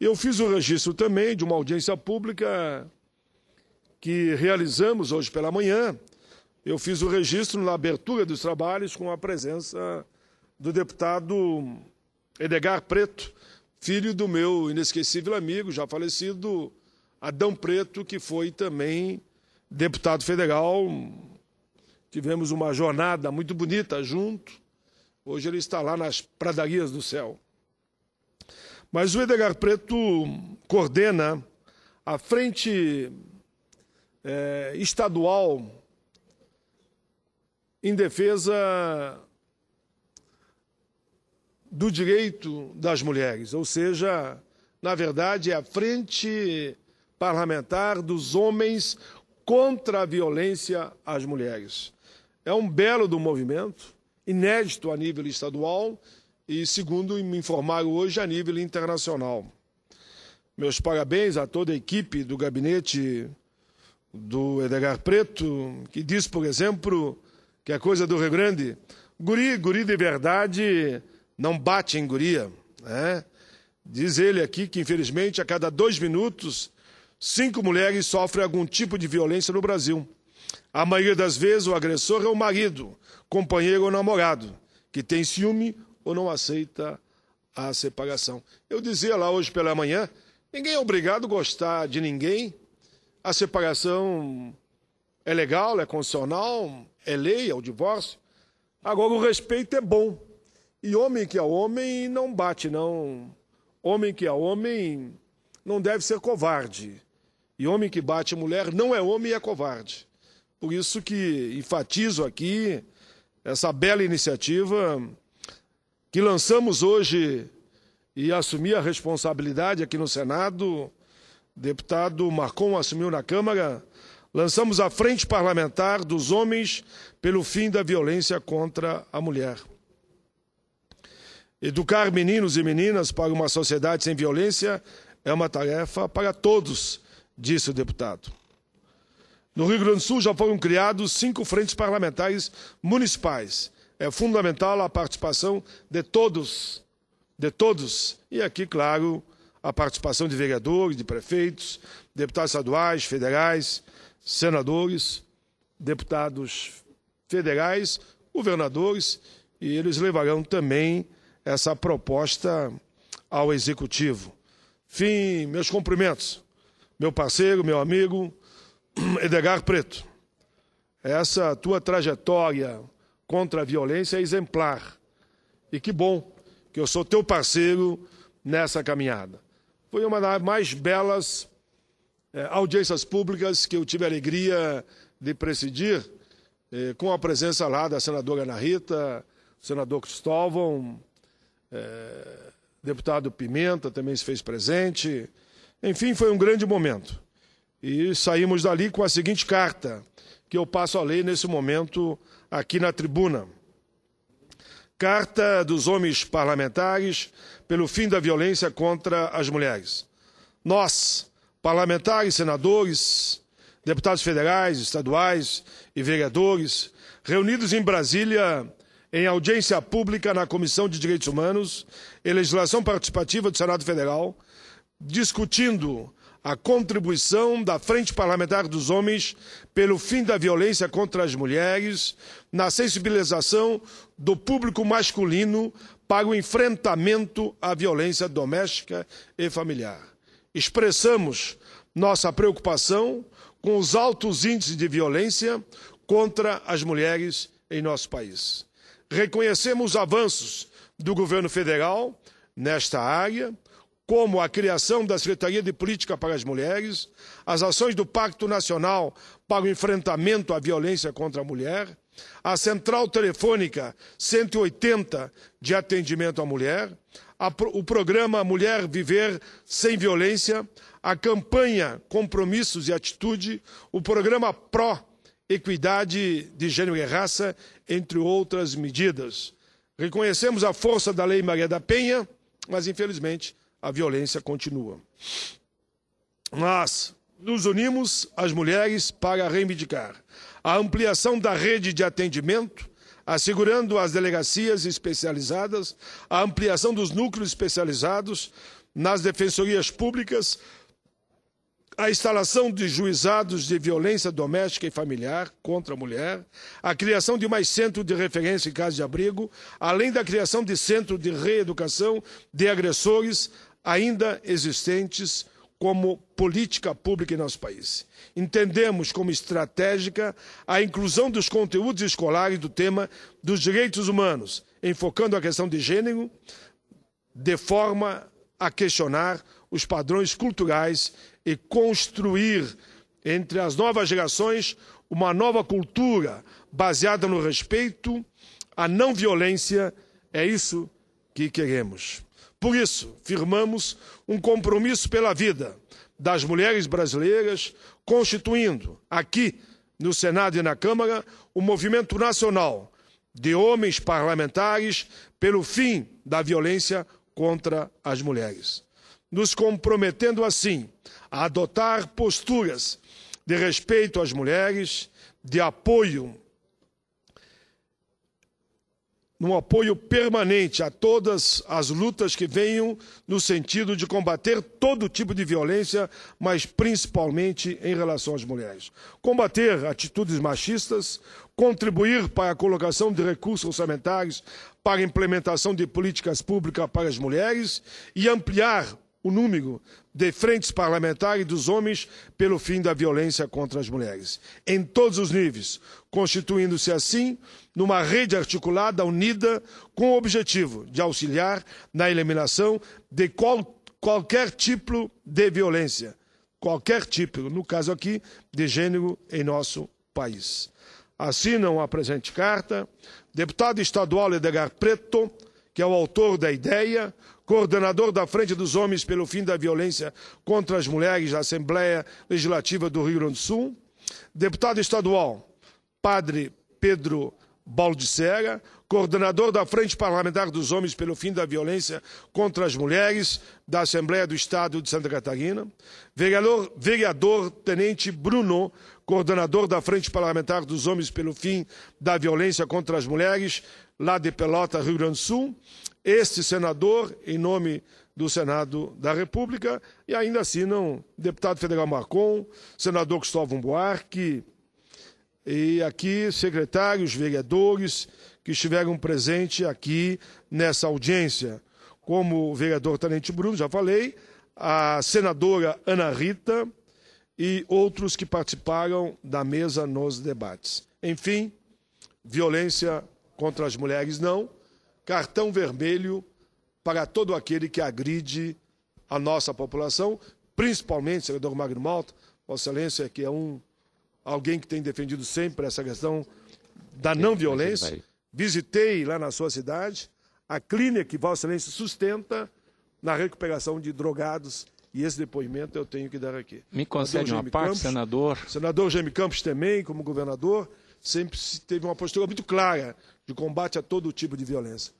Eu fiz o registro também de uma audiência pública que realizamos hoje pela manhã. Eu fiz o registro na abertura dos trabalhos com a presença do deputado Edgar Preto, filho do meu inesquecível amigo, já falecido, Adão Preto, que foi também deputado federal. Tivemos uma jornada muito bonita junto. Hoje ele está lá nas pradarias do céu. Mas o Edgar Preto coordena a frente é, estadual em defesa do direito das mulheres, ou seja, na verdade, é a frente parlamentar dos homens contra a violência às mulheres. É um belo do movimento, inédito a nível estadual e, segundo me informaram hoje, a nível internacional. Meus parabéns a toda a equipe do gabinete do Edgar Preto, que diz, por exemplo, que é coisa do Rio Grande. Guri, guri de verdade, não bate em guria. Né? Diz ele aqui que, infelizmente, a cada dois minutos, cinco mulheres sofrem algum tipo de violência no Brasil. A maioria das vezes, o agressor é o marido, companheiro ou namorado, que tem ciúme ou não aceita a separação. Eu dizia lá hoje pela manhã: ninguém é obrigado a gostar de ninguém. A separação é legal, é constitucional, é lei, é o divórcio. Agora, o respeito é bom. E homem que é homem não bate, não. Homem que é homem não deve ser covarde. E homem que bate mulher não é homem e é covarde. Por isso que enfatizo aqui essa bela iniciativa que lançamos hoje e assumi a responsabilidade aqui no Senado, deputado Marcon assumiu na Câmara, lançamos a Frente Parlamentar dos Homens pelo Fim da Violência contra a Mulher. Educar meninos e meninas para uma sociedade sem violência é uma tarefa para todos, disse o deputado. No Rio Grande do Sul já foram criados cinco frentes parlamentares municipais é fundamental a participação de todos, de todos. E aqui, claro, a participação de vereadores, de prefeitos, deputados estaduais, federais, senadores, deputados federais, governadores, e eles levarão também essa proposta ao executivo. Fim, meus cumprimentos. Meu parceiro, meu amigo, Edgar Preto. Essa tua trajetória contra a violência é exemplar. E que bom que eu sou teu parceiro nessa caminhada. Foi uma das mais belas é, audiências públicas que eu tive a alegria de presidir, é, com a presença lá da senadora Ana Rita, senador Cristóvão, é, deputado Pimenta também se fez presente. Enfim, foi um grande momento. E saímos dali com a seguinte carta: que eu passo a ler nesse momento aqui na tribuna. Carta dos Homens Parlamentares pelo fim da violência contra as mulheres. Nós, parlamentares, senadores, deputados federais, estaduais e vereadores, reunidos em Brasília em audiência pública na Comissão de Direitos Humanos e Legislação Participativa do Senado Federal, discutindo a contribuição da Frente Parlamentar dos Homens pelo fim da violência contra as mulheres, na sensibilização do público masculino para o enfrentamento à violência doméstica e familiar. Expressamos nossa preocupação com os altos índices de violência contra as mulheres em nosso país. Reconhecemos avanços do governo federal nesta área, como a criação da Secretaria de Política para as Mulheres, as ações do Pacto Nacional para o Enfrentamento à Violência contra a Mulher, a Central Telefônica 180 de Atendimento à Mulher, o programa Mulher Viver Sem Violência, a campanha Compromissos e Atitude, o programa PRO Equidade de Gênero e Raça, entre outras medidas. Reconhecemos a força da Lei Maria da Penha, mas infelizmente a violência continua. Mas nos unimos às mulheres para reivindicar a ampliação da rede de atendimento, assegurando as delegacias especializadas, a ampliação dos núcleos especializados nas defensorias públicas, a instalação de juizados de violência doméstica e familiar contra a mulher, a criação de mais centro de referência em caso de abrigo, além da criação de centro de reeducação de agressores, ainda existentes como política pública em nosso país. Entendemos como estratégica a inclusão dos conteúdos escolares do tema dos direitos humanos, enfocando a questão de gênero, de forma a questionar os padrões culturais e construir entre as novas gerações uma nova cultura baseada no respeito, a não violência. É isso que queremos. Por isso, firmamos um compromisso pela vida das mulheres brasileiras, constituindo aqui no Senado e na Câmara o movimento nacional de homens parlamentares pelo fim da violência contra as mulheres, nos comprometendo assim a adotar posturas de respeito às mulheres, de apoio num apoio permanente a todas as lutas que venham no sentido de combater todo tipo de violência, mas principalmente em relação às mulheres. Combater atitudes machistas, contribuir para a colocação de recursos orçamentários para a implementação de políticas públicas para as mulheres e ampliar o número de frentes parlamentares dos homens pelo fim da violência contra as mulheres, em todos os níveis, constituindo-se assim numa rede articulada, unida, com o objetivo de auxiliar na eliminação de qual, qualquer tipo de violência, qualquer tipo, no caso aqui, de gênero em nosso país. Assinam a presente carta, deputado estadual Edgar Preto, que é o autor da ideia, coordenador da Frente dos Homens pelo Fim da Violência contra as Mulheres da Assembleia Legislativa do Rio Grande do Sul, deputado estadual, padre Pedro Paulo de Serra, coordenador da Frente Parlamentar dos Homens pelo Fim da Violência contra as Mulheres da Assembleia do Estado de Santa Catarina, vereador, vereador Tenente Bruno, coordenador da Frente Parlamentar dos Homens pelo Fim da Violência contra as Mulheres, lá de Pelota, Rio Grande do Sul, este senador, em nome do Senado da República, e ainda assinam deputado federal Marcon, senador Cristóvão Buarque, e aqui secretários, vereadores que estiveram presentes aqui nessa audiência, como o vereador Tenente Bruno, já falei, a senadora Ana Rita e outros que participaram da mesa nos debates. Enfim, violência contra as mulheres não, cartão vermelho para todo aquele que agride a nossa população, principalmente, senador Magno Malta, Vossa Excelência, que é um alguém que tem defendido sempre essa questão da não é violência. Visitei lá na sua cidade a clínica que Vossa Excelência sustenta na recuperação de drogados. E esse depoimento eu tenho que dar aqui. Me concede uma parte, Campos, senador. Senador Jaime Campos também, como governador, sempre teve uma postura muito clara de combate a todo tipo de violência.